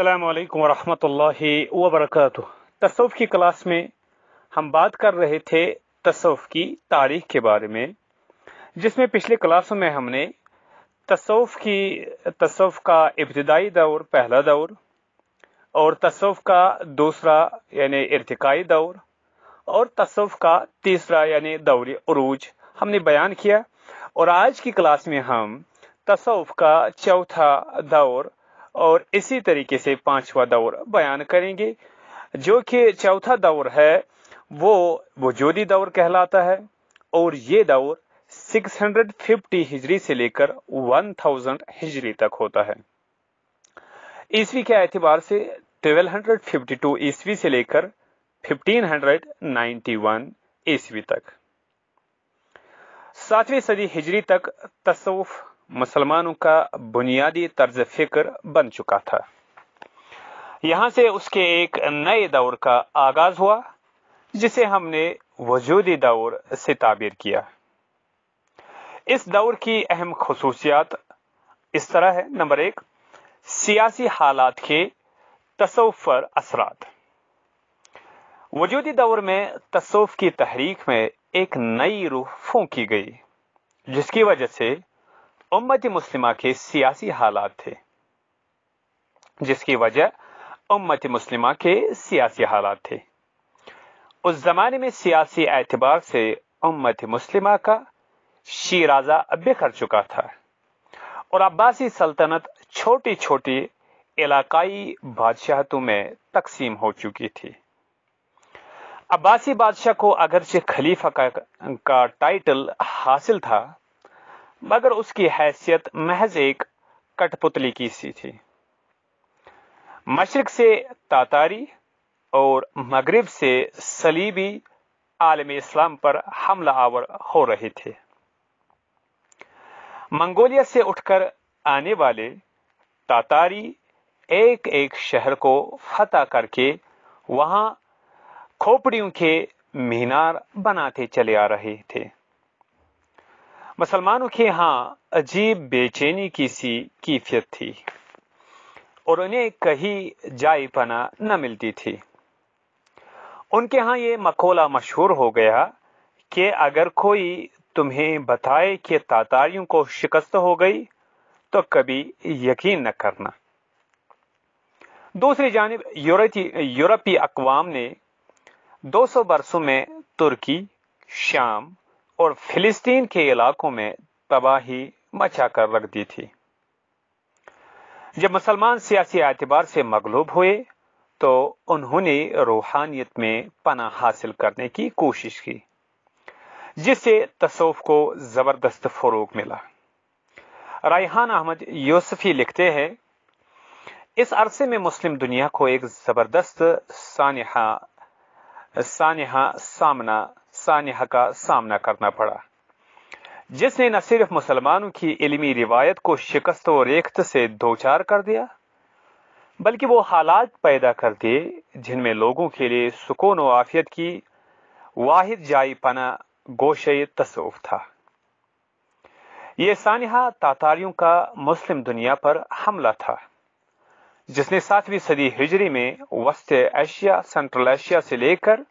अल्लाम वरहमल वबरक तसव्व की क्लास में हम बात कर रहे थे तसव्व की तारीख के बारे में जिसमें पिछले क्लासों में हमने तसव्व की तसव्व का इब्तदाई दौर पहला दौर और तसव्व का दूसरा यानि इरतकाई दौर और तसव्व का तीसरा यानि दौर अरूज हमने बयान किया और आज की क्लास में हम तसव्व का चौथा दौर और इसी तरीके से पांचवा दौर बयान करेंगे जो कि चौथा दौर है वो वजूदी दौर कहलाता है और ये दौर 650 हिजरी से लेकर 1000 हिजरी तक होता है ईस्वी के एतबार से 1252 ईस्वी से लेकर 1591 ईस्वी तक सातवीं सदी हिजरी तक तस्वुफ मुसलमानों का बुनियादी तर्ज फिक्र बन चुका था यहां से उसके एक नए दौर का आगाज हुआ जिसे हमने वजूदी दौर से ताबीर किया इस दौर की अहम खसूसियात इस तरह है नंबर एक सियासी हालात के तसवर पर असरात वजूदी दौर में तसव्वुफ की तहरीक में एक नई रूह फूकी गई जिसकी वजह से उम्मत मुस्लिमा के सियासी हालात थे जिसकी वजह उम्मत मुस्लिमा के सियासी हालात थे उस जमाने में सियासी एतबार से उम्मत मुस्लिमा का शीराजा कर चुका था और अब्बासी सल्तनत छोटी छोटी इलाकाई बादशाहतों में तकसीम हो चुकी थी अब्बासी बादशाह को अगरचे खलीफा का, का टाइटल हासिल था मगर उसकी हैसियत महज एक कठपुतली की सी थी मशरक से तातारी और मगरब से सलीबी आलम इस्लाम पर हमला आवर हो रहे थे मंगोलिया से उठकर आने वाले तातारी एक एक शहर को फतह करके वहां खोपड़ियों के मीनार बनाते चले आ रहे थे मुसलमानों के यहाँ अजीब बेचैनी की सी कीफियत थी और उन्हें कहीं जाई पना न मिलती थी उनके यहाँ ये मकोला मशहूर हो गया कि अगर कोई तुम्हें बताए कि तातारियों को शिकस्त हो गई तो कभी यकीन न करना दूसरी जानब यूरोपीय अकवाम ने 200 बरसों में तुर्की शाम और फिलिस्तीन के इलाकों में तबाही मचा कर रख दी थी जब मुसलमान सियासी एतबार से मगलूब हुए तो उन्होंने रूहानियत में पना हासिल करने की कोशिश की जिससे तसोफ को जबरदस्त फरोग मिला रायहान अहमद यूसफी लिखते हैं इस अरसे में मुस्लिम दुनिया को एक जबरदस्त सानहा सानहा सामना सानहा का सामना करना पड़ा जिसने न सिर्फ मुसलमानों की इलमी रिवायत को शिकस्त और रेखत से दोचार कर दिया बल्कि वो हालात पैदा कर दिए जिनमें लोगों के लिए सुकून व आफियत की वाहिद जाई पना गोशे तसवफ था ये सानहा तातारियों का मुस्लिम दुनिया पर हमला था जिसने सातवीं सदी हिजरी में वस्त एशिया सेंट्रल एशिया से लेकर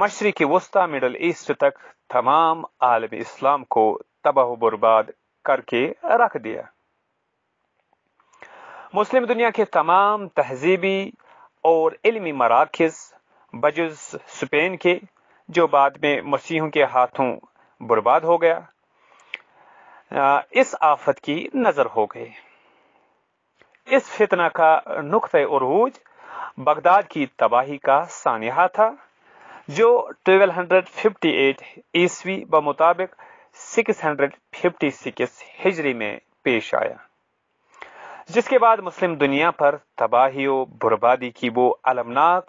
मशरक़ वस्ती मिडल ईस्ट तक तमाम आलम इस्लाम को तबाह बर्बाद करके रख दिया मुस्लिम दुनिया के तमाम तहजीबी और इलमी मराकज़ बजुज स्पेन के जो बाद में मसीहों के हाथों बर्बाद हो गया इस आफत की नज़र हो गई इस फितना का नुक़ बगदाद की तबाही का सानहा था जो 1258 ईस्वी ब मुताबिक 656 हिजरी में पेश आया जिसके बाद मुस्लिम दुनिया पर तबाहियों बुर्बादी की वो अलमनाक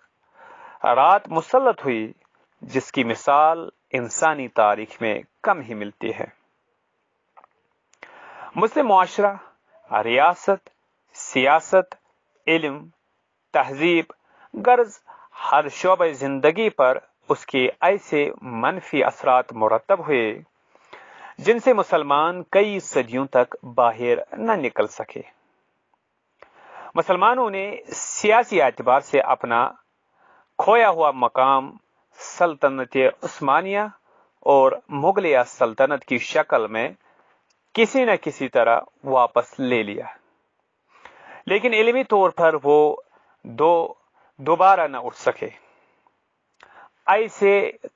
रात मुसलत हुई जिसकी मिसाल इंसानी तारीख में कम ही मिलती है मुस्लिम माशरा रियासत सियासत इल्म तहजीब गर्ज हर शोब ज़िंदगी पर उसके ऐसे मनफी असरात मुरतब हुए जिनसे मुसलमान कई सदियों तक बाहर न निकल सके मुसलमानों ने सियासी एतबार से अपना खोया हुआ मकाम सल्तनत उस्मानिया और मुगलिया सल्तनत की शक्ल में किसी न किसी तरह वापस ले लिया लेकिन इलमी तौर पर वो दो दोबारा न उठ सके ऐसे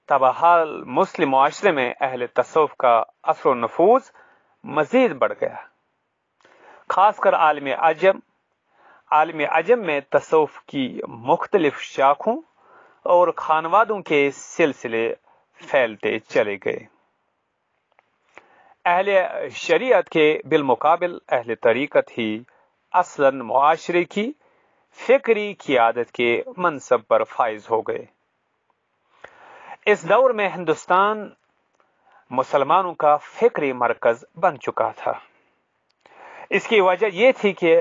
तबाहाल मुस्लिम माशरे में अहल तसव्व का असर नफूज मजीद बढ़ गया खासकर आलम अजम आलम अजम में तसव्व की मुख्तलिफ शाखों और खानवादों के सिलसिले फैलते चले गए अहल शरीयत के बिलमुकाबिल अहल तरीकत ही असलन माशरे की फिक्री की आदत के मनसब पर फाइज हो गए इस दौर में हिंदुस्तान मुसलमानों का फिक्री मरकज बन चुका था इसकी वजह यह थी कि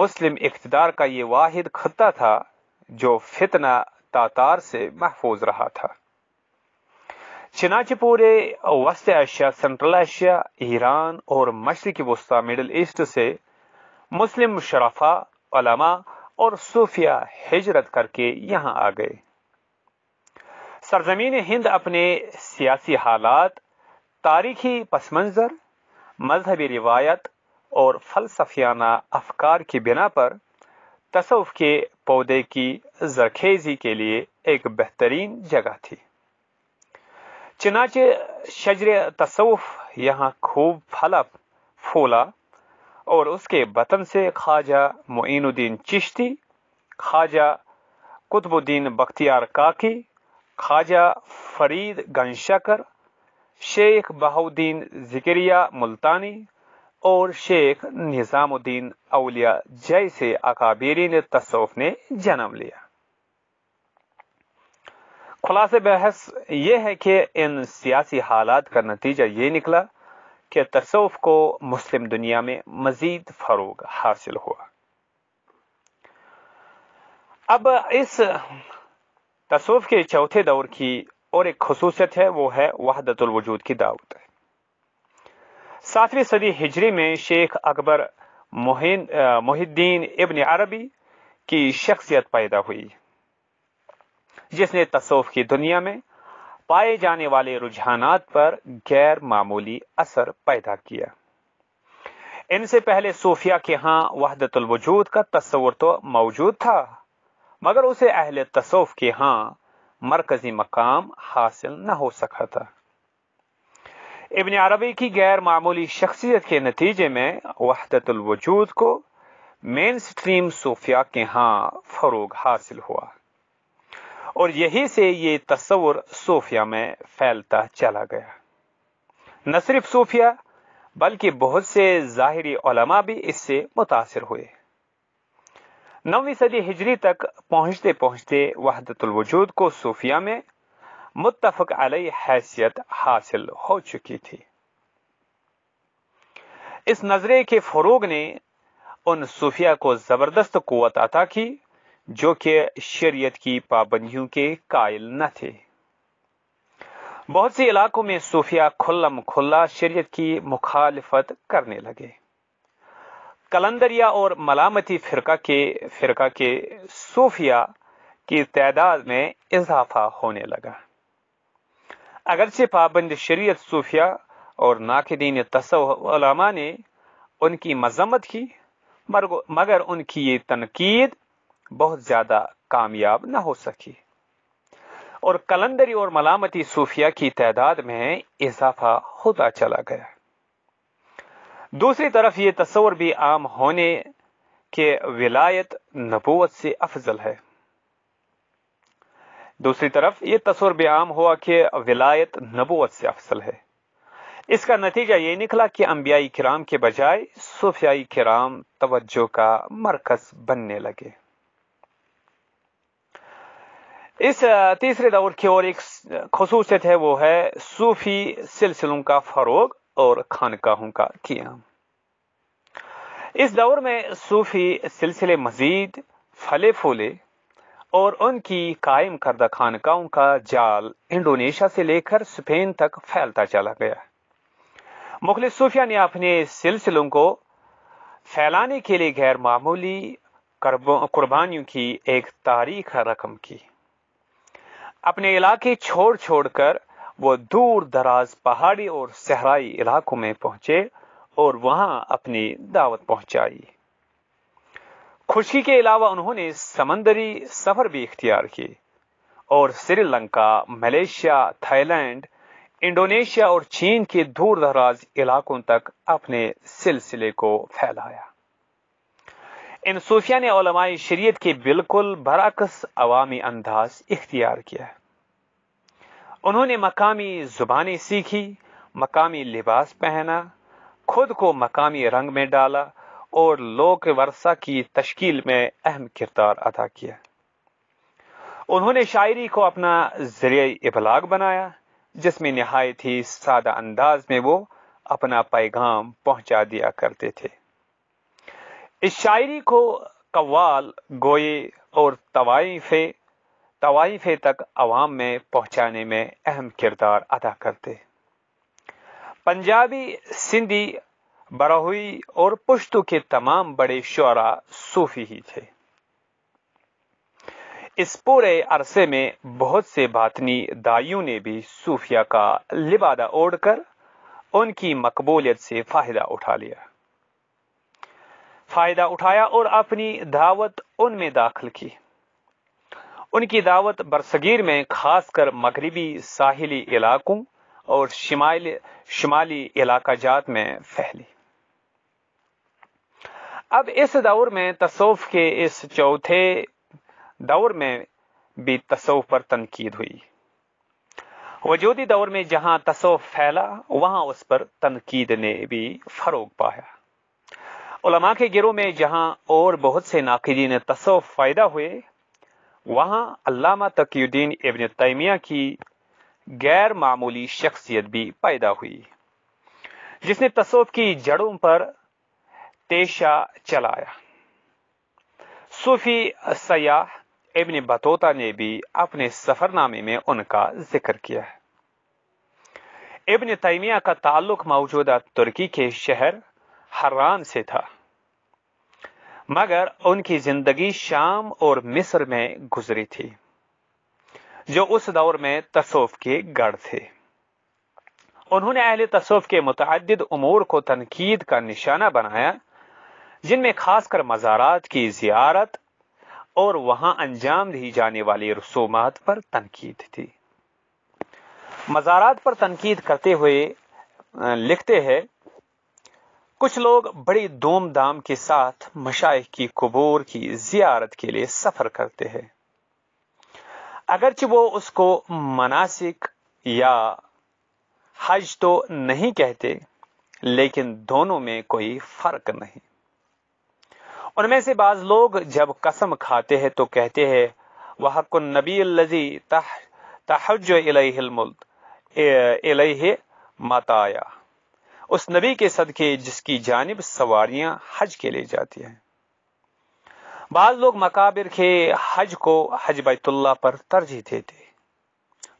मुस्लिम इकतदार का ये वाहिद खत्ता था जो फितना तातार से महफूज रहा था चनाच पूरे वस्त एशिया सेंट्रल एशिया ईरान और मशरकी वस्ता मिडल ईस्ट से मुस्लिम शराफा और सूफिया हिजरत करके यहां आ गए सरजमीन हिंद अपने सियासी हालात तारीखी पस मंज़र मजहबी रिवायत और फलसफियाना अफकार की बिना पर तसव्वुफ़ के पौधे की जरखेजी के लिए एक बेहतरीन जगह थी चनाचे शजर तसव्वुफ़ यहाँ खूब फला फूला और उसके वतन से ख्वाजा मोनुद्दीन चिश्ती ख्वाजा कुतुबुद्दीन बख्तियार काकी ख्वाजा फरीद गनशकर शेख बहाउद्दीन जिक्रिया मुल्तानी और शेख निज़ामुद्दीन अलिया जैसे ने तसौफ ने जन्म लिया खुलासे बहस ये है कि इन सियासी हालात का नतीजा ये निकला कि तसव्वुफ को मुस्लिम दुनिया में मजीद फरोग हासिल हुआ अब इस तसव्वुफ के चौथे दौर की और एक खसूसियत है वो है वहदतुल वजूद की दावत सातवीं सदी हिजरी में शेख अकबर मोहिद्दीन इब्न अरबी की शख्सियत पैदा हुई जिसने तसव्वुफ की दुनिया में पाए जाने वाले रुझानात पर गैर मामूली असर पैदा किया इनसे पहले सोफिया के यहां वहदतुल वजूद का तस्वर तो मौजूद था मगर उसे अहल तसौफ के यहाँ मरकजी मकाम हासिल न हो सका था इबन अरबी की गैर मामूली शख्सियत के नतीजे में वहदतुल वजूद को मेन स्ट्रीम सूफिया के यहाँ फरोग हासिल हुआ और यही से ये तस्वुर सोफिया में फैलता चला गया न सिर्फ सोफिया बल्कि बहुत से ज़ाहरी ओलमा भी इससे मुतासर हुए नौवीं सदी हिजरी तक पहुंचते पहुंचते वहदतुल वजूद को सूफिया में मुतफक अलई हैसियत हासिल हो चुकी थी इस नजरे के फरोग ने उन सूफिया को जबरदस्त कुत अता की जो कि शरीयत की पाबंदियों के कायल न थे बहुत से इलाकों में सूफिया खुल्लम खुल्ला शरीयत की मुखालफत करने लगे कलंदरिया और मलामती फिरका के फिरका के सूफिया की तादाद में इजाफा होने लगा अगरचे पाबंद शरीयत सूफिया और नाकदीन तसवलामा ने उनकी मजम्मत की मगर उनकी ये तनकीद बहुत ज़्यादा कामयाब ना हो सकी और कलंदरी और मलामती सूफिया की तादाद में इजाफा होता चला गया दूसरी तरफ ये तस्वर भी आम होने के विलायत नबूवत से अफजल है दूसरी तरफ ये तस्वर भी आम हुआ कि विलायत नबूवत से अफजल है इसका नतीजा ये निकला कि अंबियाई किराम के बजाय सूफियाई किराम तवज्जो का मरकज बनने लगे इस तीसरे दौर की ओर एक खसूसियत है वो है सूफी सिलसिलों का फरोग और खानकाहों का किया इस दौर में सूफी सिलसिले मजीद फले फूले और उनकी कायम करदा खानकाओं का जाल इंडोनेशिया से लेकर स्पेन तक फैलता चला गया मुखलिस सूफिया ने अपने सिलसिलों को फैलाने के लिए गैर मामूली कुर्बानियों की एक तारीख रकम की अपने इलाके छोड़ छोड़कर वो दूर दराज पहाड़ी और सहराई इलाकों में पहुंचे और वहां अपनी दावत पहुंचाई खुशी के अलावा उन्होंने समंदरी सफर भी इख्तियार किए और श्रीलंका मलेशिया थाईलैंड इंडोनेशिया और चीन के दूर दराज इलाकों तक अपने सिलसिले को फैलाया इन सूफिया ने शरीयत के बिल्कुल बरअक्स अवामी अंदाज इख्तियार किया उन्होंने मकामी जुबानी सीखी मकामी लिबास पहना खुद को मकामी रंग में डाला और लोक वर्षा की तश्कील में अहम किरदार अदा किया उन्होंने शायरी को अपना जरिए इबलाग बनाया जिसमें नहायत ही सादा अंदाज में वो अपना पैगाम पहुंचा दिया करते थे इस शायरी को कव्वाल गोए और तवाइफे तवाइफे तक आवाम में पहुंचाने में अहम किरदार अदा करते पंजाबी सिंधी बरहुई और पुश्तू के तमाम बड़े शरा सूफी ही थे इस पूरे अरसे में बहुत से बातनी दाइयों ने भी सूफिया का लिबादा ओढ़कर उनकी मकबूलियत से फायदा उठा लिया फायदा उठाया और अपनी दावत उनमें दाखिल की उनकी दावत बरसगीर में खासकर मगरबी साहिली इलाकों और शिमाली शिमाली इलाका जात में फैली अब इस दौर में तसोफ के इस चौथे दौर में भी तसोफ पर तनकीद हुई वजूदी दौर में जहां तसोफ फैला वहां उस पर तनकीद ने भी फरोग पाया उलमा के गिरोह में जहां और बहुत से नाकदीन तसव फ़ायदा हुए वहां अलामा तकीुद्दीन इबन तैमिया की गैर मामूली शख्सियत भी पैदा हुई जिसने तसोफ की जड़ों पर पेशा चलाया सूफी सयाह इबन बतोता ने भी अपने सफरनामे में उनका जिक्र किया है इबन तैमिया का ताल्लुक मौजूदा तुर्की के शहर हराम से था मगर उनकी जिंदगी शाम और मिस्र में गुजरी थी जो उस दौर में तसोफ के गढ़ थे उन्होंने अहले तसोफ के मुतद अमूर को तनकीद का निशाना बनाया जिनमें खासकर मज़ारात की जियारत और वहां अंजाम दी जाने वाली रसूमात पर तनकीद थी मज़ारात पर तनकीद करते हुए लिखते हैं कुछ लोग बड़ी धूमधाम के साथ मशाइ की कबूर की जियारत के लिए सफर करते हैं अगरच वो उसको मनासिक या हज तो नहीं कहते लेकिन दोनों में कोई फर्क नहीं उनमें से बाज लोग जब कसम खाते हैं तो कहते हैं वह कुन नबी लजी तहज इलमुल्क इलह मताया उस नबी के सदके जिसकी जानब सवारियां हज के ले जाती हैं बाद लोग मकाबिर के हज को हज बैतुल्ला पर तरजीह देते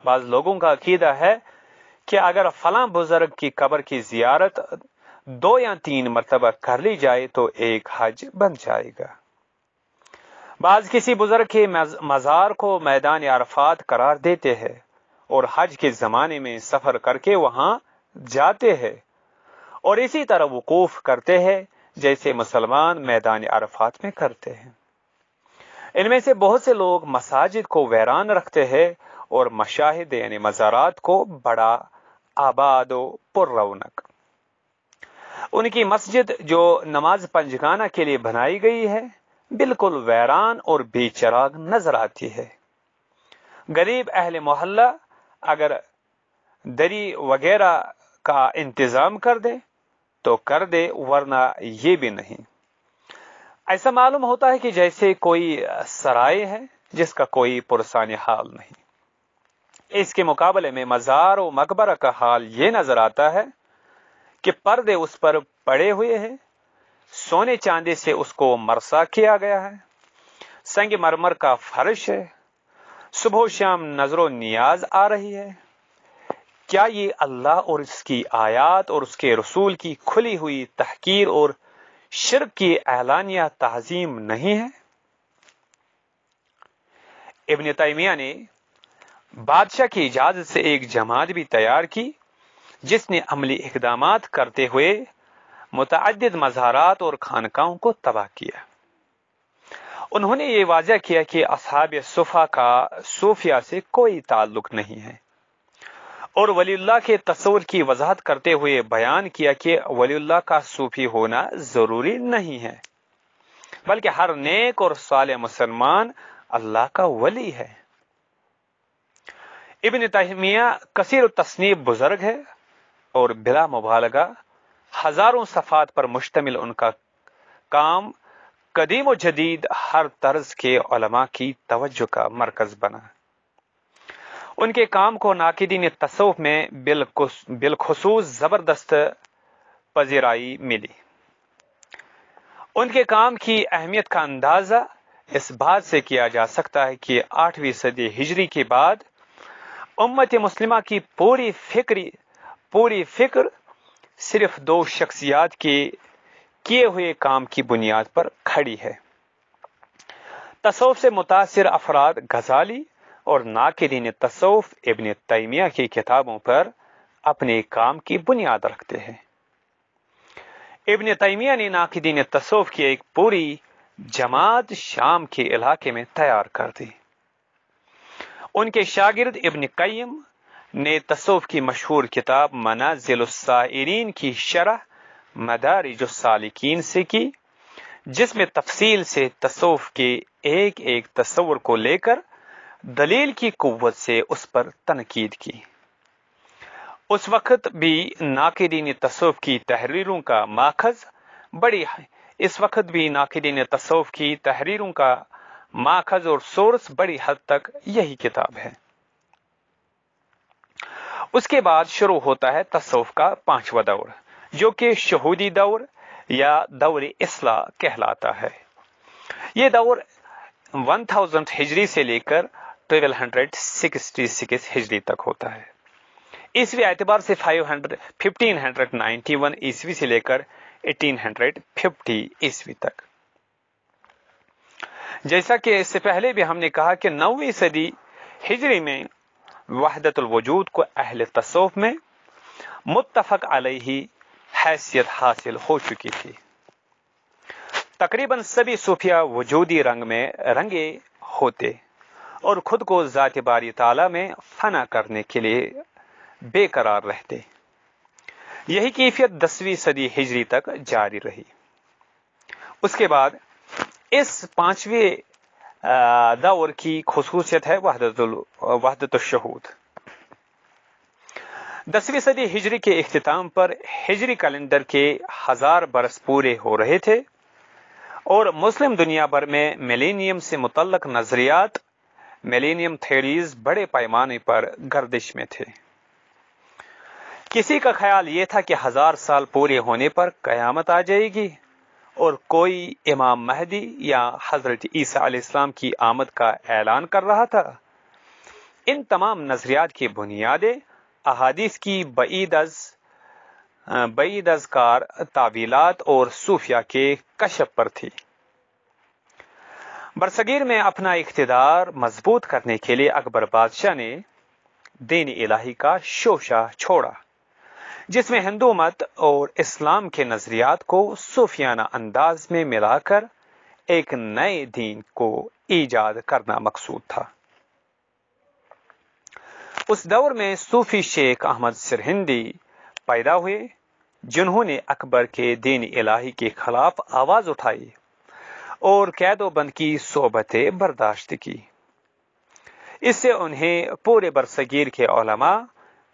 बाज लोगों का अकीदा है कि अगर फलां बुजुर्ग की कबर की जियारत दो या तीन मरतबा कर ली जाए तो एक हज बन जाएगा बाज किसी बुजुर्ग के मज़ार को मैदान अरफात करार देते हैं और हज के ज़माने में सफ़र करके वहां जाते हैं और इसी तरह वकूफ करते हैं जैसे मुसलमान मैदान अरफात में करते हैं इनमें से बहुत से लोग मसाजिद को वैरान रखते हैं और मशाहिद यानी मज़ारात को बड़ा आबाद पुर रौनक उनकी मस्जिद जो नमाज पंजगाना के लिए बनाई गई है बिल्कुल वैरान और बेचराग नजर आती है गरीब अहल मोहल्ला अगर दरी वगैरह का इंतज़ाम कर दें तो कर दे वरना ये भी नहीं ऐसा मालूम होता है कि जैसे कोई सराय है जिसका कोई पुरसान हाल नहीं इसके मुकाबले में मजार और मकबरा का हाल ये नजर आता है कि पर्दे उस पर पड़े हुए हैं सोने चांदी से उसको मरसा किया गया है संग मरमर का फर्श है सुबह शाम नजरों नियाज आ रही है क्या ये अल्लाह और इसकी आयात और उसके रसूल की खुली हुई तहकीर और शिरक की ऐलानिया तहजीम नहीं है इबन तयमिया ने बादशाह की इजाजत से एक जमात भी तैयार की जिसने अमली इकदाम करते हुए मुतद मजारात और खानकाओं को तबाह किया उन्होंने ये वाजह किया कि असहाब सुफा का सूफिया से कोई ताल्लुक नहीं है और वलील्ला के तस्वर की वजाहत करते हुए बयान किया कि वलील्ला का सूफी होना ज़रूरी नहीं है बल्कि हर नेक और साल मुसलमान अल्लाह का वली है इबन तहमिया कसीर तस्नीब बुजुर्ग है और बिला मुबालगा हजारों सफात पर मुश्तमिल उनका काम कदीम जदीद हर तर्ज के की तवज्जो का मरकज बना उनके काम को नाकिदीन तसव्वुफ में बिलखसूस ज़बरदस्त पजीराई मिली उनके काम की अहमियत का अंदाज़ा इस बात से किया जा सकता है कि आठवीं सदी हिजरी के बाद उम्मत मुस्लिम की पूरी फिक्री पूरी फिक्र सिर्फ दो शख्सियात के किए हुए काम की बुनियाद पर खड़ी है तसव से मुतासर अफराद गजाली और नाकदीन तसौफ इबन तैमिया की किताबों पर अपने काम की बुनियाद रखते हैं इबन तैमिया ने नाकदीन तसौफ की एक पूरी जमात शाम के इलाके में तैयार कर दी उनके शागिर्द इबन कईम ने तसौफ की मशहूर किताब मनाजिलसाइरीन की शरह सालिकीन से की जिसमें तफसील से तसौफ के एक एक तस्वर को लेकर दलील की कुत से उस पर तनकीद की उस वक्त भी नाकदीन तसव्व की तहरीरों का माखज बड़ी है इस वक्त भी नाकदीन तसव्व की तहरीरों का माखज और सोर्स बड़ी हद तक यही किताब है उसके बाद शुरू होता है तसव्व का पांचवा दौर जो कि शहूदी दौर या दौर इसला कहलाता है यह दौर 1000 हिजरी से लेकर 1266 हिजरी तक होता है ईस्वी एतबार से 500 1591 ईस्वी से लेकर 1850 ईस्वी तक जैसा कि इससे पहले भी हमने कहा कि नौवीं सदी हिजरी में वहदतुल वजूद को अहल तसोफ में मुतफक ही हैसियत हासिल हो चुकी थी तकरीबन सभी सूफिया वजूदी रंग में रंगे होते और खुद को ज़ात बारी ताला में फना करने के लिए बेकरार रहते यही कैफियत दसवीं सदी हिजरी तक जारी रही उसके बाद इस पांचवें दौर की खसूसियत है वहदत शहूद दसवीं सदी हिजरी के अख्ताम पर हिजरी कैलेंडर के हजार बरस पूरे हो रहे थे और मुस्लिम दुनिया भर में मिलेनियम से मुतलक नजरियात मिलेनियम थेरीज बड़े पैमाने पर गर्दिश में थे किसी का ख्याल यह था कि हजार साल पूरे होने पर कयामत आ जाएगी और कोई इमाम महदी या हजरत ईसा इस्लाम की आमद का ऐलान कर रहा था इन तमाम नजरियात की बुनियादें अहादीस की बईदज बईदजकार तावीलात और सूफिया के कशप पर थी बरसगीर में अपना इकतदार मजबूत करने के लिए अकबर बादशाह ने दीन इलाही का शोशा छोड़ा जिसमें हिंदू मत और इस्लाम के नजरियात को सूफियाना अंदाज में मिलाकर एक नए दीन को ईजाद करना मकसूद था उस दौर में सूफी शेख अहमद सिरहिंदी पैदा हुए जिन्होंने अकबर के दीन इलाही के खिलाफ आवाज उठाई और कैदो बंद की सोबतें बर्दाश्त की इससे उन्हें पूरे बरसगीर के ओलमा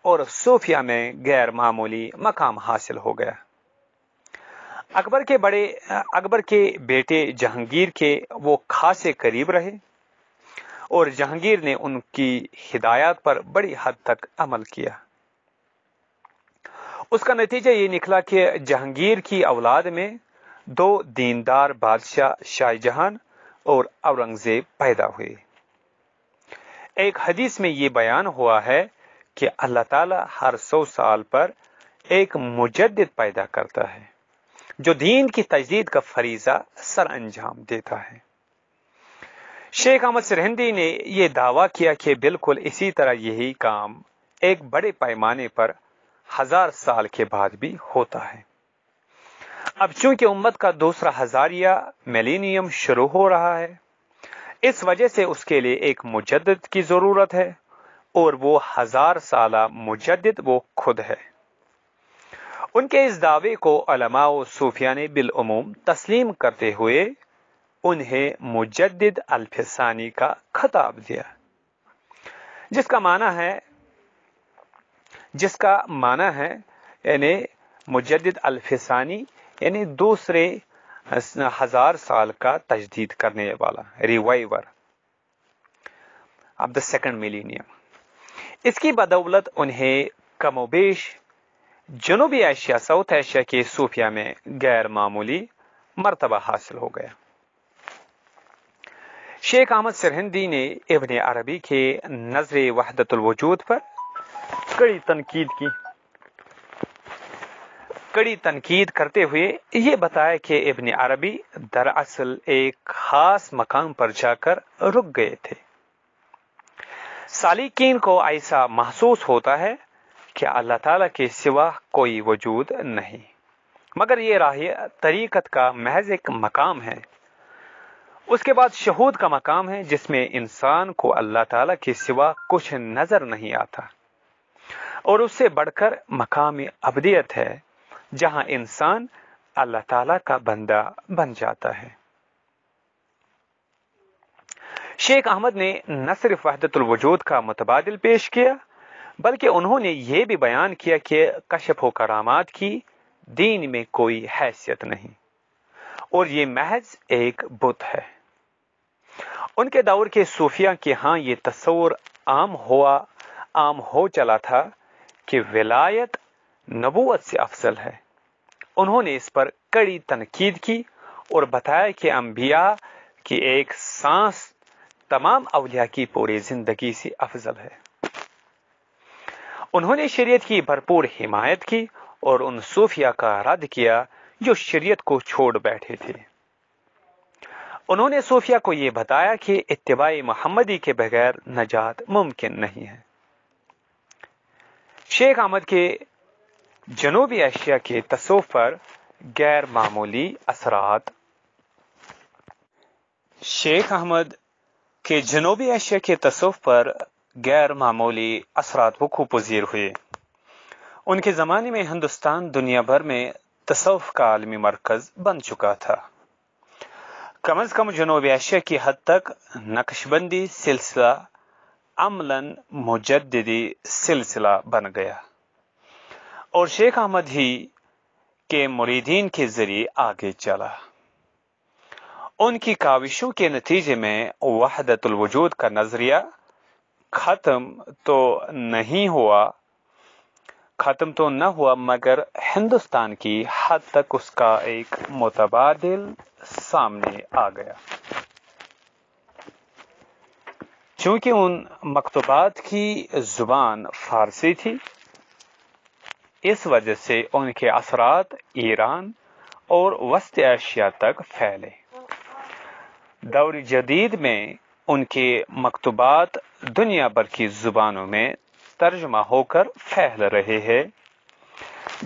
और सूफिया में गैर मामूली मकाम हासिल हो गया अकबर के बड़े अकबर के बेटे जहांगीर के वो खासे करीब रहे और जहांगीर ने उनकी हिदायत पर बड़ी हद तक अमल किया उसका नतीजा ये निकला कि जहांगीर की औलाद में दो दीनदार बादशाह शाहजहान और औरंगजेब पैदा हुए एक हदीस में ये बयान हुआ है कि अल्लाह ताला हर सौ साल पर एक मुजद्द पैदा करता है जो दीन की तजदीद का फरीजा सर अंजाम देता है शेख अहमद सरहंदी ने यह दावा किया कि बिल्कुल इसी तरह यही काम एक बड़े पैमाने पर हजार साल के बाद भी होता है अब चूंकि उम्मत का दूसरा हजारिया मिलेनियम शुरू हो रहा है इस वजह से उसके लिए एक मुजद की जरूरत है और वो हजार साल मुजद वो खुद है उनके इस दावे को अलमा सूफिया ने बिलूम तस्लीम करते हुए उन्हें मुजद अल्फिसानी का खताब दिया जिसका माना है जिसका माना है यानी मुजद अल्फिसानी यानी दूसरे हजार साल का तजदीद करने वाला reviver of the second millennium इसकी बदौलत उन्हें कमोबेश जनूबी एशिया साउथ एशिया के सूफिया में गैर मामूली मरतबा हासिल हो गया शेख अहमद सरहिंदी ने इबन अरबी के नजर वहदतुल वजूद पर कड़ी तनकीद की कड़ी तनकीद करते हुए ये बताया कि इबन अरबी दरअसल एक खास मकाम पर जाकर रुक गए थे सालिकीन को ऐसा महसूस होता है कि अल्लाह ताला के सिवा कोई वजूद नहीं मगर ये राह तरीकत का महज एक मकाम है उसके बाद शहूद का मकाम है जिसमें इंसान को अल्लाह ताला के सिवा कुछ नजर नहीं आता और उससे बढ़कर मकाम अबदियत है जहां इंसान अल्लाह ताला का बंदा बन जाता है शेख अहमद ने न सिर्फ वहदतुल वजूद का मुतबादल पेश किया बल्कि उन्होंने यह भी बयान किया कि कशफ व करामात की दीन में कोई हैसियत नहीं और ये महज एक बुत है उनके दौर के सूफिया के हां ये तस्वर आम हुआ आम हो चला था कि विलायत नबूत से अफसल है उन्होंने इस पर कड़ी तनकीद की और बताया कि अम्बिया की एक सांस तमाम अवलिया की पूरी जिंदगी से अफजल है उन्होंने शरीयत की भरपूर हिमायत की और उन सूफिया का रद्द किया जो शरीयत को छोड़ बैठे थे उन्होंने सूफिया को यह बताया कि इतबाई मोहम्मदी के बगैर नजात मुमकिन नहीं है शेख अहमद के जनूबी एशिया के तसोफ पर गैर मामूली असरात शेख अहमद के जनूबी एशिया के तसोफ पर गैर मामूली असरात वकू पजीर हुए उनके ज़माने में हिंदुस्तान दुनिया भर में तसव्व का आलमी मरकज़ बन चुका था कम अज़ कम जनूब एशिया की हद तक नक्शबंदी सिलसिला अमलन मुजदी सिलसिला बन गया और शेख अहमद ही के मुरीदीन के जरिए आगे चला उनकी काविशों के नतीजे में वहदतुल वजूद का नजरिया ख़त्म तो नहीं हुआ ख़त्म तो न हुआ मगर हिंदुस्तान की हद तक उसका एक मुतबादल सामने आ गया चूंकि उन मकतबात की ज़ुबान फारसी थी इस वजह से उनके असरात ईरान और वस्त एशिया तक फैले दौर जदीद में उनके मकतूबात दुनिया भर की जुबानों में तर्जमा होकर फैल रहे हैं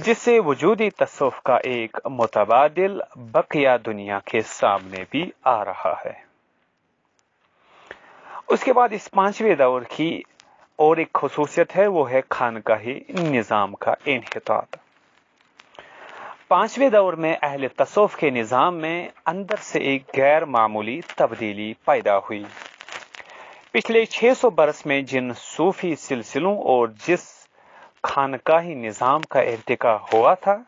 जिससे वजूदी तसफ़ का एक मुतबाद बकिया दुनिया के सामने भी आ रहा है उसके बाद इस पांचवें दौर की और एक खसूसियत है वो है खान का ही निज़ाम का इनहतात पांचवें दौर में अहल तसोफ के निज़ाम में अंदर से एक गैर मामूली तब्दीली पैदा हुई पिछले 600 बरस में जिन सूफी सिलसिलों और जिस खानकाही निज़ाम का इरतका हुआ था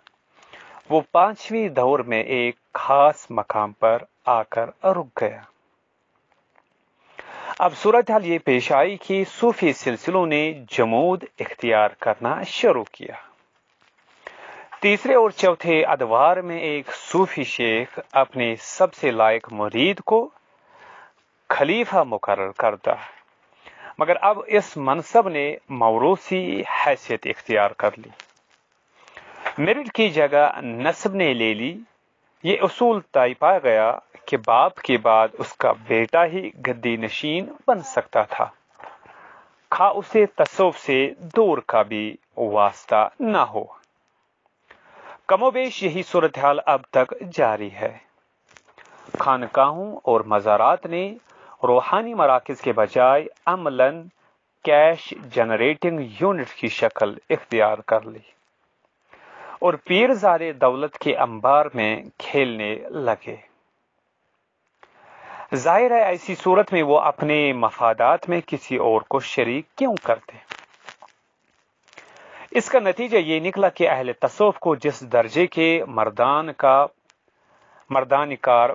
वो पांचवी दौर में एक खास मकाम पर आकर रुक गया अब सूरत हाल ये पेश आई कि सूफी सिलसिलों ने जमूद इख्तियार करना शुरू किया तीसरे और चौथे अदवार में एक सूफी शेख अपने सबसे लायक मुरीद को खलीफा मुकर करता है मगर अब इस मनसब ने मौरूसी हैसियत इख्तियार कर ली मेरिट की जगह नस्ब ने ले ली ये उसूल तय पाया गया कि बाप के बाद उसका बेटा ही गद्दी नशीन बन सकता था खा उसे तसव से दूर का भी वास्ता ना हो कमोबेश यही सूरत हाल अब तक जारी है खानकाहों और मज़ारात ने रूहानी मराकज़ के बजाय अमलन कैश जनरेटिंग यूनिट की शक्ल इख्तियार कर ली और पीरजारे दौलत के अंबार में खेलने लगे जाहिर है ऐसी सूरत में वो अपने मफादात में किसी और को शरीक क्यों करते इसका नतीजा ये निकला कि अहल तसोफ को जिस दर्जे के मर्दान का मर्दानिकार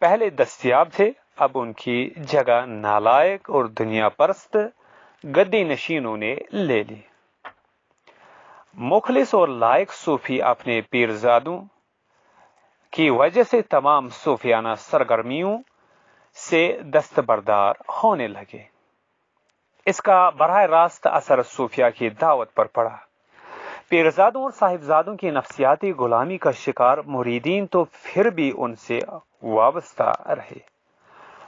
पहले दस्तियाब थे अब उनकी जगह नालायक और दुनिया परस्त गद्दी नशीनों ने ले ली मुखलिस और लायक सूफी अपने पीरजादों की वजह से तमाम सूफियाना सरगर्मियों से दस्तबरदार होने लगे इसका बरह रास्त असर सूफिया की दावत पर पड़ा पीरजादों और साहिबजादों की नफसियाती गुलामी का शिकार मुरीदीन तो फिर भी उनसे वाबस्ता रहे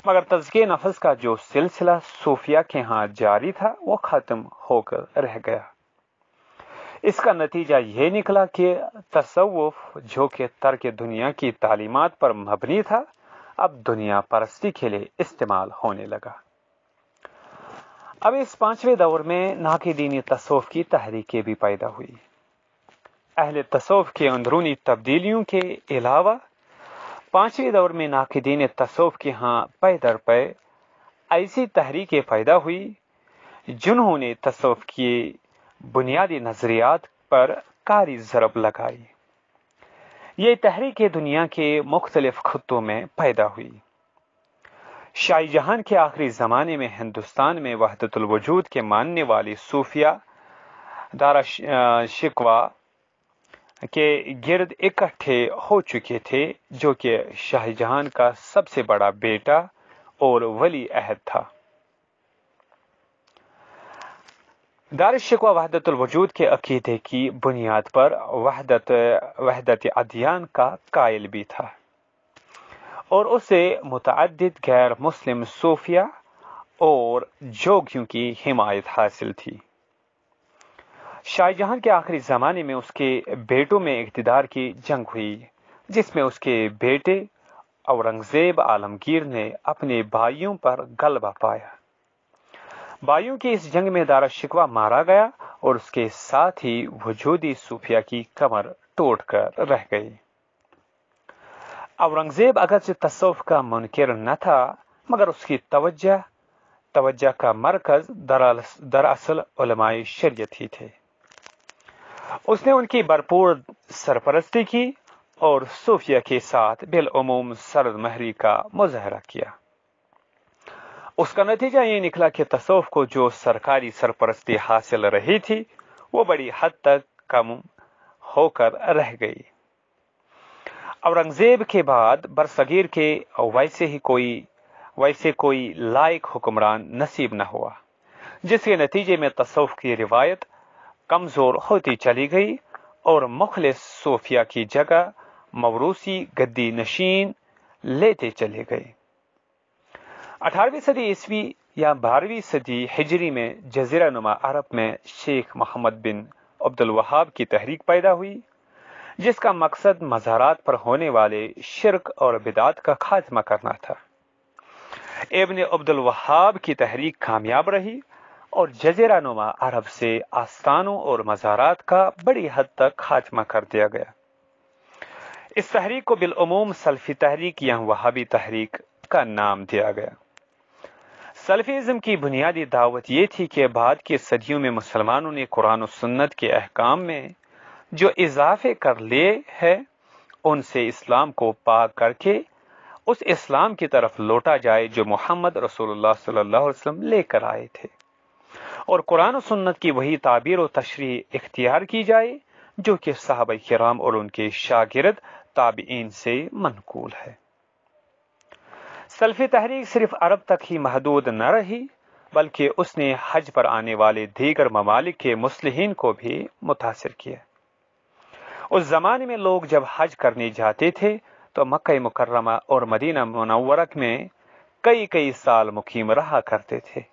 मगर तजके नफस का जो सिलसिला सूफिया के यहाँ जारी था वो ख़त्म होकर रह गया इसका नतीजा ये निकला कि तसव्वुफ जो कि तर्क दुनिया की तालीमत पर मबनी था अब दुनिया परस्ती के लिए इस्तेमाल होने लगा अब इस पांचवें दौर में नाकिदीनी तसव्वुफ की तहरीकें भी पैदा हुई अहले तसव्वुफ के अंदरूनी तब्दीलियों के अलावा पांचवें दौर में नाकिदीन तसव्वुफ के हां पै दर पै ऐसी तहरीकें पैदा हुई जिन्होंने तसव्वुफ की बुनियादी नजरियात पर कारी जरब लगाई ये तहरीक दुनिया के मुख्तलिफ खुतों में पैदा हुई शाही के आखिरी ज़माने में हिंदुस्तान में वहदतुलवजूद के मानने वाली सूफिया दारा शिकवा के गिर्द इकट्ठे हो चुके थे जो कि शाहजहां का सबसे बड़ा बेटा और वली अहद था दार शिकवा वहदतुल वजूद के अकीदे की बुनियाद पर वहदत वहदत अदियान का कायल भी था और उसे मुतद गैर मुस्लिम सूफिया और जोगियों की हिमायत हासिल थी शाहजहां के आखिरी ज़माने में उसके बेटों में इकतदार की जंग हुई जिसमें उसके बेटे औरंगज़ेब आलमगीर ने अपने भाइयों पर गलबा पाया बायू की इस जंग में दारा शिकवा मारा गया और उसके साथ ही वजूदी सूफिया की कमर तोड़कर रह गई औरंगजेब अगरचे तस्वफ का मुनकर न था मगर उसकी तवज्जा तवज्जा का मरकज दरअसल उलमाए शरीयत ही थे उसने उनकी भरपूर सरपरस्ती की और सूफिया के साथ बिलूम सरद महरी का मुजाहरा किया उसका नतीजा ये निकला कि तसौफ को जो सरकारी सरपरस्ती हासिल रही थी वो बड़ी हद तक कम होकर रह गई औरंगजेब के बाद बरसगीर के वैसे ही कोई वैसे कोई लायक हुक्मरान नसीब न हुआ जिसके नतीजे में तसौफ की रिवायत कमज़ोर होती चली गई और मुखल सोफिया की जगह मवरूसी गद्दी नशीन लेते चले गए अठारहवीं सदी ईस्वी या बारहवीं सदी हिजरी में जजीरा नुमा अरब में शेख मोहम्मद बिन अब्दुल वहाब की तहरीक पैदा हुई जिसका मकसद मज़ारात पर होने वाले शिरक और बिदात का खात्मा करना था एबन अब्दुल वहाब की तहरीक कामयाब रही और जजीरा नुमा अरब से आस्थानों और मज़ारात का बड़ी हद तक खात्मा कर दिया गया इस तहरीक को बिलूम सल्फी तहरीक या वहाबी तहरीक का नाम दिया गया सल्फिज़म की बुनियादी दावत ये थी कि बाद की सदियों में मुसलमानों ने कुरान और सुन्नत के अहकाम में जो इजाफे कर लिए है उनसे इस्लाम को पाक करके उस इस्लाम की तरफ लौटा जाए जो मोहम्मद रसूलुल्लाह सल्लल्लाहु अलैहि वसल्लम लेकर आए थे और कुरान और सुन्नत की वही ताबीर और तशरी इख्तियार की जाए जो कि साहब कराम और उनके शागिरद ताबीन से मनकूल है सल्फ़ी तहरीक सिर्फ अरब तक ही महदूद न रही बल्कि उसने हज पर आने वाले दीगर ममालिक के मुसलिन को भी मुतासर किया उस ज़माने में लोग जब हज करने जाते थे तो मक् मुकर्रमा और मदीना मनवरक में कई कई साल मुकीम रहा करते थे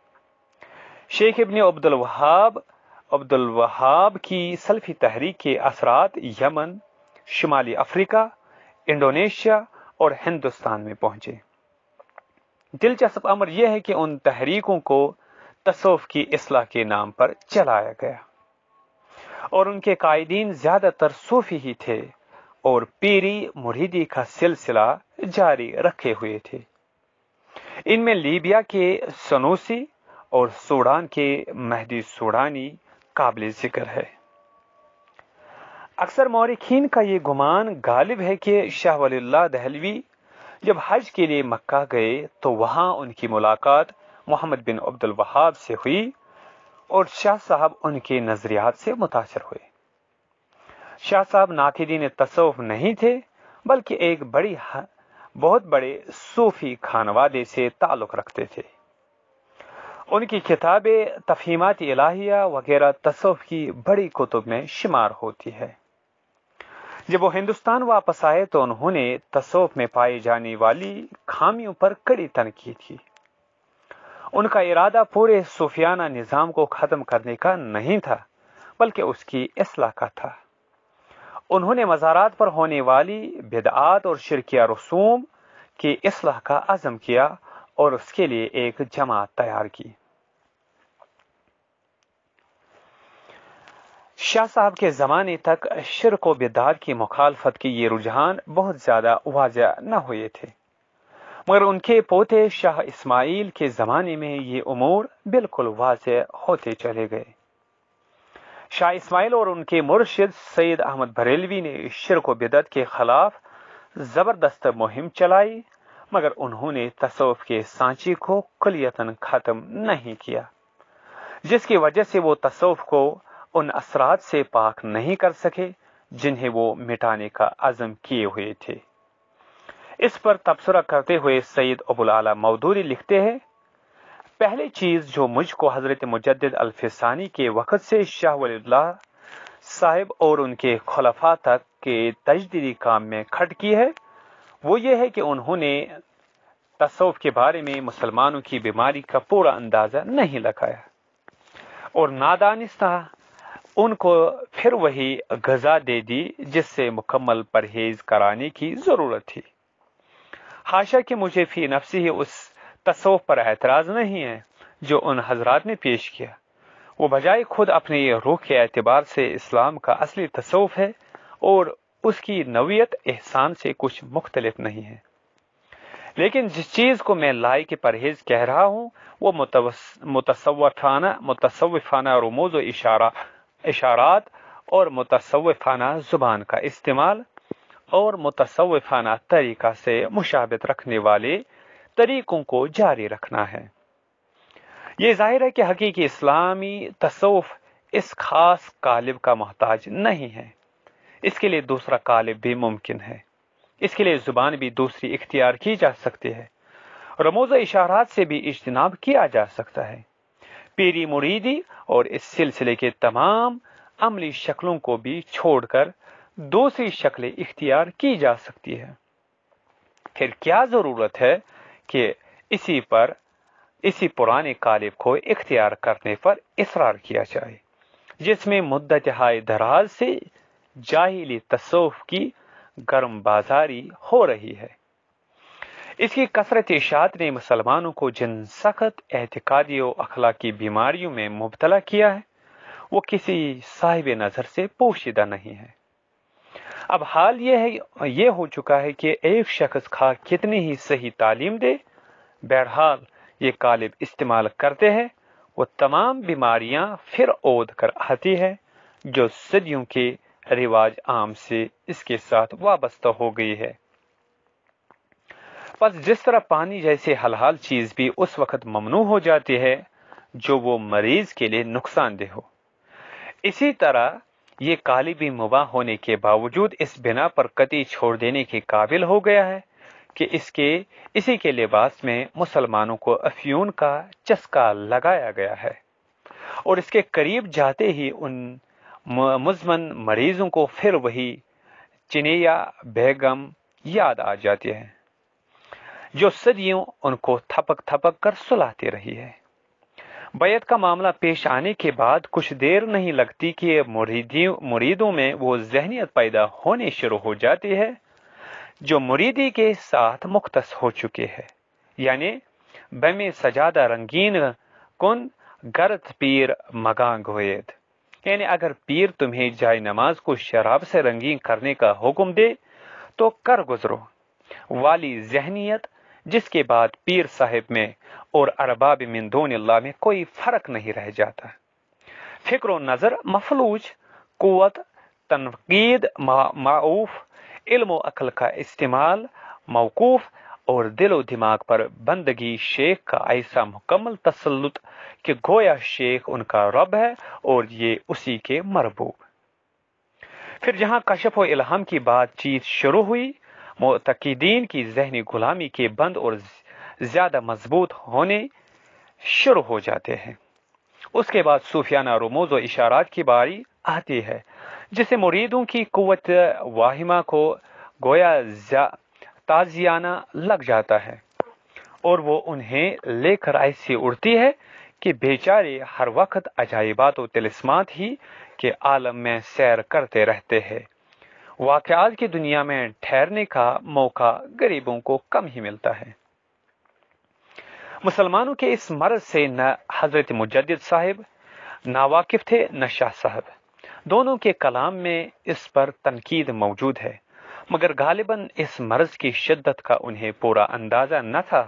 शेख इबन अब्दुल वहाब अब्दुल वहाब की सल्फ़ी तहरीक के असरात यमन शुमाली अफ्रीका इंडोनेशिया और हिंदुस्तान में पहुंचे दिलचस्प अमर यह है कि उन तहरीकों को तसोफ की असलाह के नाम पर चलाया गया और उनके कायदीन ज्यादातर सूफी ही थे और पीरी मुरीदी का सिलसिला जारी रखे हुए थे इनमें लीबिया के सनोसी और सूडान के महदी सूडानी काबिल जिक्र है अक्सर मौरखीन का यह गुमान गालिब है कि शाह वल्ला दहलवी जब हज के लिए मक्का गए तो वहाँ उनकी मुलाकात मोहम्मद बिन अब्दुल वहाब से हुई और शाह साहब उनके नज़रियात से मुतासर हुए शाह साहब नाथिदीन तसव नहीं थे बल्कि एक बड़ी बहुत बड़े सूफी खानवादे से ताल्लुक़ रखते थे उनकी किताबें तफहीमत इलाहिया वगैरह तसव की बड़ी कुतुब में शुमार होती है जब वो हिंदुस्तान वापस आए तो उन्होंने तसोफ में पाई जाने वाली खामियों पर कड़ी तनकी थी उनका इरादा पूरे सूफियाना निज़ाम को ख़त्म करने का नहीं था बल्कि उसकी असलाह का था उन्होंने मज़ारात पर होने वाली बिदात और शिरकिया रसूम की असलाह का आज़म किया और उसके लिए एक जमात तैयार की शाह साहब के ज़माने तक शिर को बेदार की मुखालफत के ये रुझान बहुत ज़्यादा वाजा न हुए थे मगर उनके पोते शाह इस्माइल के ज़माने में ये अमूर बिल्कुल वाज होते चले गए शाह इस्माइल और उनके मुर्शद सैद अहमद बरेलवी ने शिर को के खिलाफ ज़बरदस्त मुहिम चलाई मगर उन्होंने तसौफ के सांची को कुलियतन ख़त्म नहीं किया जिसकी वजह से वो तसौफ को उन असरात से पाक नहीं कर सके जिन्हें वो मिटाने का आजम किए हुए थे इस पर तबसरा करते हुए सईद अबुल आला मौदूरी लिखते हैं पहली चीज जो मुझको हजरत मुजद अल्फिसानी के वक़्त से शाह साहिब और उनके खलफा तक के तजदीदी काम में खटकी है वो ये है कि उन्होंने तसव के बारे में मुसलमानों की बीमारी का पूरा अंदाज़ा नहीं लगाया और नादानिस्ता उनको फिर वही गजा दे दी जिससे मुकम्मल परहेज कराने की जरूरत थी हाशा कि मुझे फी नफसी ही उस तसोफ पर एतराज नहीं है जो उन हजरात ने पेश किया वो बजाय खुद अपने रुख के एतबार से इस्लाम का असली तसोफ है और उसकी नवीयत एहसान से कुछ मुख्तलिफ नहीं है लेकिन जिस चीज़ को मैं लाई के परहेज कह रहा हूं वो मुतसवाना मुतसवाना रमोज इशारा इशारात और मुतसवाना ज़ुबान का इस्तेमाल और मुतसवाना तरीका से मुशाबत रखने वाले तरीकों को जारी रखना है ये जाहिर है कि हकीकी इस्लामी तसवुफ़ इस खास कालिब का मोहताज नहीं है इसके लिए दूसरा कालिब भी मुमकिन है इसके लिए ज़ुबान भी दूसरी इख्तियार की जा सकती है रमोज़ इशारात से भी इजतनाब किया जा सकता है पीरी मुरीदी और इस सिलसिले के तमाम अमली शक्लों को भी छोड़कर दूसरी शक्लें इख्तियार की जा सकती है फिर क्या ज़रूरत है कि इसी पर इसी पुराने कालिब को इख्तियार करने पर इसरार किया जाए जिसमें मुद्दत हाय दराज से जाहिली तसोफ़ की गर्म बाजारी हो रही है इसकी कसरत इशात ने मुसलमानों को जिन सख्त एहतिकादी और अखलाकी बीमारियों में मुबतला किया है वो किसी साहिब नज़र से पोशीदा नहीं है अब हाल यह है ये हो चुका है कि एक शख्स खा कितनी ही सही तालीम दे बहरहाल ये कालिब इस्तेमाल करते हैं वो तमाम बीमारियां फिर ओद कर आती है जो सदियों के रिवाज आम से इसके साथ वाबस्ता हो गई है पास जिस तरह पानी जैसे हलहाल चीज भी उस वक्त ममनू हो जाती है जो वो मरीज के लिए नुकसानदेह हो इसी तरह ये काली भी मुबा होने के बावजूद इस बिना पर कति छोड़ देने के काबिल हो गया है कि इसके इसी के लिबास में मुसलमानों को अफ्यून का चस्का लगाया गया है और इसके करीब जाते ही उन मुजमन मरीजों को फिर वही चिनेया बेगम याद आ जाती है जो सदियों उनको थपक थपक कर सुलाते रही है बैत का मामला पेश आने के बाद कुछ देर नहीं लगती कि मुरीदों में वो जहनीत पैदा होने शुरू हो जाती है जो मुरीदी के साथ मुख्तस हो चुके हैं यानी बम सजादा रंगीन कन गरत पीर मगा गोयद यानी अगर पीर तुम्हें जाय नमाज को शराब से रंगीन करने का हुक्म दे तो कर गुजरो वाली जहनीत जिसके बाद पीर साहिब में और अरबाब दोन में कोई फर्क नहीं रह जाता फिक्र नज़र मफलूज कुत तनकीद माऊफ इल्म अकल का इस्तेमाल मौकूफ़ और दिलो दिमाग पर बंदगी शेख का ऐसा मुकम्मल तसलुत कि गोया शेख उनका रब है और ये उसी के मरबूब फिर जहां कशफ व इल्हाम की बातचीत शुरू हुई मतकीदीन की जहनी गुलामी के बंद और ज़्यादा मजबूत होने शुरू हो जाते हैं उसके बाद सूफियाना रमोज़ और इशारात की बारी आती है जिसे मुरीदों की कुत वाहिमा को गोया ताजियाना लग जाता है और वो उन्हें लेकर ऐसी उड़ती है कि बेचारे हर वक्त अजाइबात और तिलस्मात ही के आलम में सैर करते रहते हैं वाक़ात की दुनिया में ठहरने का मौका गरीबों को कम ही मिलता है मुसलमानों के इस मर्ज से न हजरत मुजद साहिब ना वाकिफ थे न शाह साहब दोनों के कलाम में इस पर तनकीद मौजूद है मगर गालिबन इस मर्ज की शिद्दत का उन्हें पूरा अंदाज़ा न था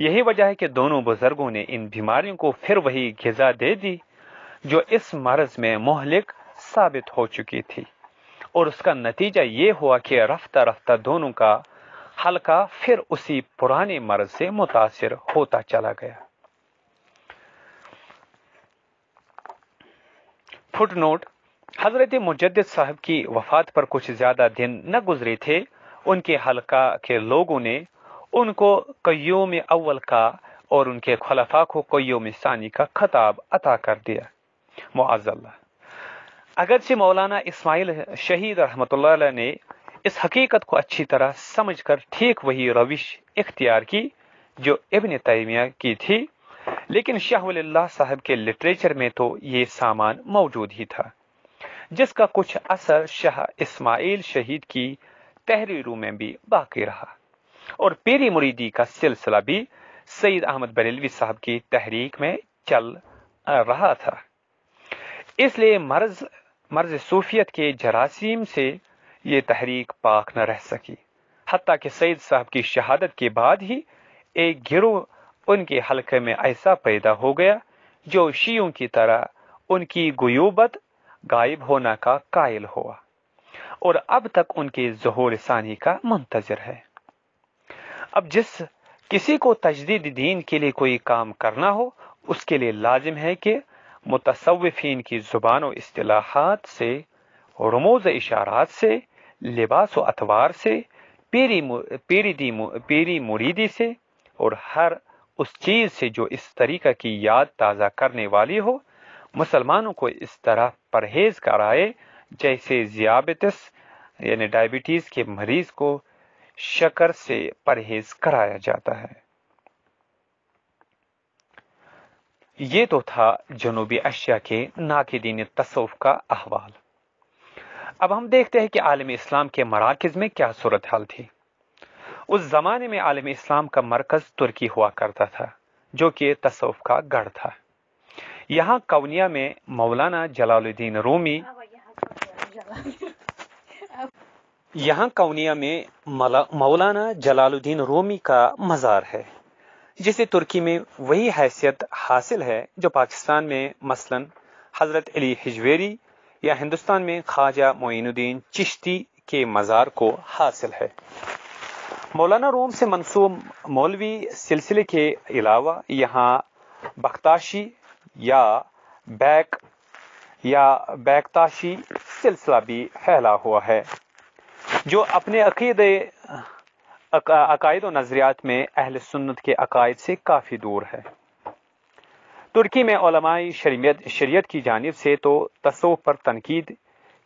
यही वजह है कि दोनों बुजुर्गों ने इन बीमारियों को फिर वही गजा दे दी जो इस मर्ज में मोहलिक साबित हो चुकी थी और उसका नतीजा ये हुआ कि रफ्ता रफ्ता दोनों का हल्का फिर उसी पुराने मर्ज से मुतासर होता चला गया फुटनोट हजरत मुजद साहब की वफात पर कुछ ज्यादा दिन न गुजरे थे उनके हल्का के लोगों ने उनको कयोम अव्वल का और उनके खलफा को कयोम सानी का खताब अता कर दिया मुआजल्ला अगरचि मौलाना इस्माइल शहीद रहमतुल्लाह ने इस हकीकत को अच्छी तरह समझकर ठीक वही रविश इख्तियार की जो इबन तैमिया की थी लेकिन शाह साहब के लिटरेचर में तो ये सामान मौजूद ही था जिसका कुछ असर शाह इस्माइल शहीद की तहरीरों में भी बाकी रहा और पीरी मुरीदी का सिलसिला भी सईद अहमद बरेलवी साहब की तहरीक में चल रहा था इसलिए मर्ज मर्ज सूफियत के जरासीम से यह तहरीक पाक न रह सकी हती कि सैद साहब की शहादत के बाद ही एक गिरोह उनके हल्के में ऐसा पैदा हो गया जो शियों की तरह उनकी गुयूबत गायब होना का कायल हुआ और अब तक उनके जहूर सानी का मंतजर है अब जिस किसी को तजदीद दीन के लिए कोई काम करना हो उसके लिए लाजिम है कि मुतसविफ़ीन की ज़ुबान असलाहत से रमोज़ इशारात से लिबास अतवार से पीरी पीरी पीरी मुरीदी से और हर उस चीज़ से जो इस तरीक़ा की याद ताज़ा करने वाली हो मुसलमानों को इस तरह परहेज़ कराए जैसे ज़ियाबतस यानी डायबिटीज़ के मरीज़ को शकर से परहेज़ कराया जाता है ये तो था जनूबी अशिया के नाकदीन तसवफ़ का अहवाल अब हम देखते हैं कि आलम इस्लाम के मराकज़ में क्या सूरत हाल थी उस ज़माने में आलम इस्लाम का मरकज़ तुर्की हुआ करता था जो कि तसवफ़ का गढ़ था यहाँ कवनिया में मौलाना जलालुद्दीन रूमी यहाँ कवनिया में मौलाना जलालुद्दीन रूमी का मज़ार है जिसे तुर्की में वही हैसियत हासिल है जो पाकिस्तान में मसलन हज़रत अली हिजवेरी या हिंदुस्तान में ख्वाजा मोइनुद्दीन चिश्ती के मज़ार को हासिल है मौलाना रोम से मनसूब मौलवी सिलसिले के अलावा यहाँ बख्ताशी या बैक या बैकताशी सिलसिला भी फैला हुआ है जो अपने अकीदे अकायद और नज़रियात में अहल सुन्नत के अकायद से काफ़ी दूर है तुर्की में शरीयत शरीयत की जानब से तो तसोफ पर तनकीद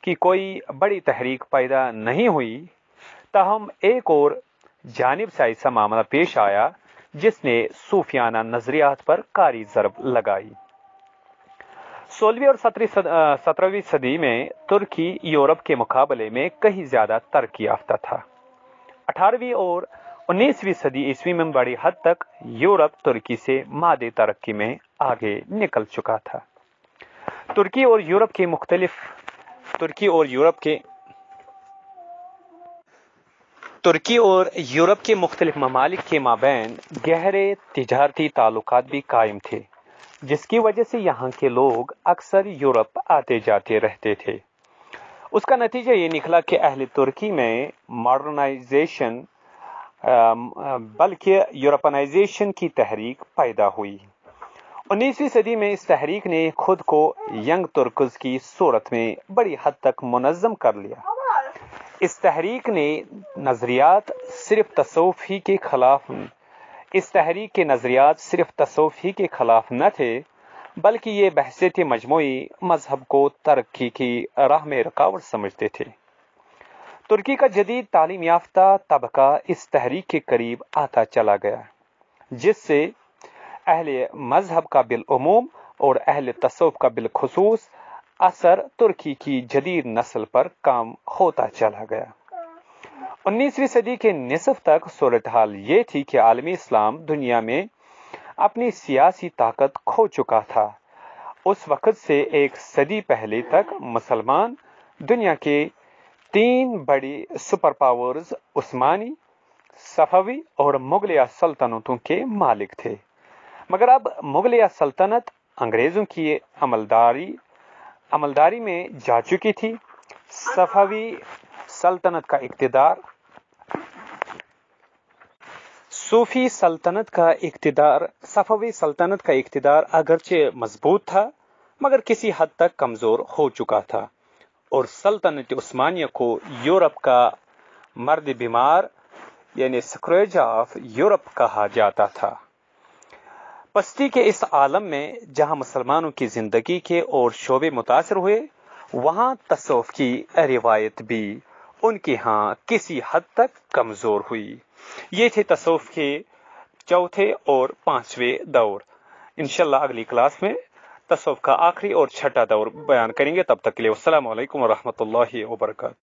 की कोई बड़ी तहरीक पैदा नहीं हुई तहम एक और जानब से ऐसा मामला पेश आया जिसने सूफियाना नज़रियात पर कारी जरब लगाई सोलहवीं और सत्रहवीं सदी में तुर्की यूरोप के मुकाबले में कहीं ज़्यादा तरक्की याफ्ता था अठारहवीं और उन्नीसवीं सदी ईस्वी में बड़ी हद तक यूरोप तुर्की से मादे तरक्की में आगे निकल चुका था तुर्की और यूरोप के मुख्तलिफ तुर्की और यूरोप के तुर्की और यूरोप के मुख्तलिफ ममालिक के माबेन गहरे तजारती ताल्लुक भी कायम थे जिसकी वजह से यहाँ के लोग अक्सर यूरोप आते जाते रहते थे उसका नतीजा ये निकला कि अहल तुर्की में मॉडर्नाइजेशन बल्कि यूरोपनाइजेशन की तहरीक पैदा हुई 19वीं सदी में इस तहरीक ने खुद को यंग तुर्कज की सूरत में बड़ी हद तक मुनज़म कर लिया इस तहरीक ने नज़रियात सिर्फ तसोफ ही के खिलाफ इस तहरीक के नज़रियात सिर्फ तसोफी के खिलाफ न थे बल्कि ये बहसें थी मजमू मजहब को तरक्की की राह में रुकावट समझते थे तुर्की का जदीद तालीम याफ्ता तबका इस तहरीक के करीब आता चला गया जिससे अहल मजहब का बिलूम और अहल तसव्व का बिलखसूस असर तुर्की की जदीद नस्ल पर काम होता चला गया 19वीं सदी के निसफ तक सूरत हाल ये थी कि आलमी इस्लाम दुनिया में अपनी सियासी ताकत खो चुका था उस वक़्त से एक सदी पहले तक मुसलमान दुनिया के तीन बड़ी सुपर पावर्स उस्मानी सफ़वी और मुगलिया सल्तनतों के मालिक थे मगर अब मुगलिया सल्तनत अंग्रेज़ों की अमलदारी अमलदारी में जा चुकी थी सफ़वी सल्तनत का इकतदार सूफी सल्तनत का इकतदार सफवी सल्तनत का इकतदार अगरचे मजबूत था मगर किसी हद तक कमज़ोर हो चुका था और सल्तनत उस्मानिया को यूरोप का मर्द बीमार यानी स्क्रेज ऑफ यूरोप कहा जाता था पस्ती के इस आलम में जहां मुसलमानों की ज़िंदगी के और शोबे मुतासर हुए वहां तसोफ की रिवायत भी उनके यहाँ किसी हद तक कमज़ोर हुई ये थे तसव्वुफ के चौथे और पांचवें दौर इनशाला अगली क्लास में तसव्वुफ का आखिरी और छठा दौर बयान करेंगे तब तक के लिए असल वरहमल वर्का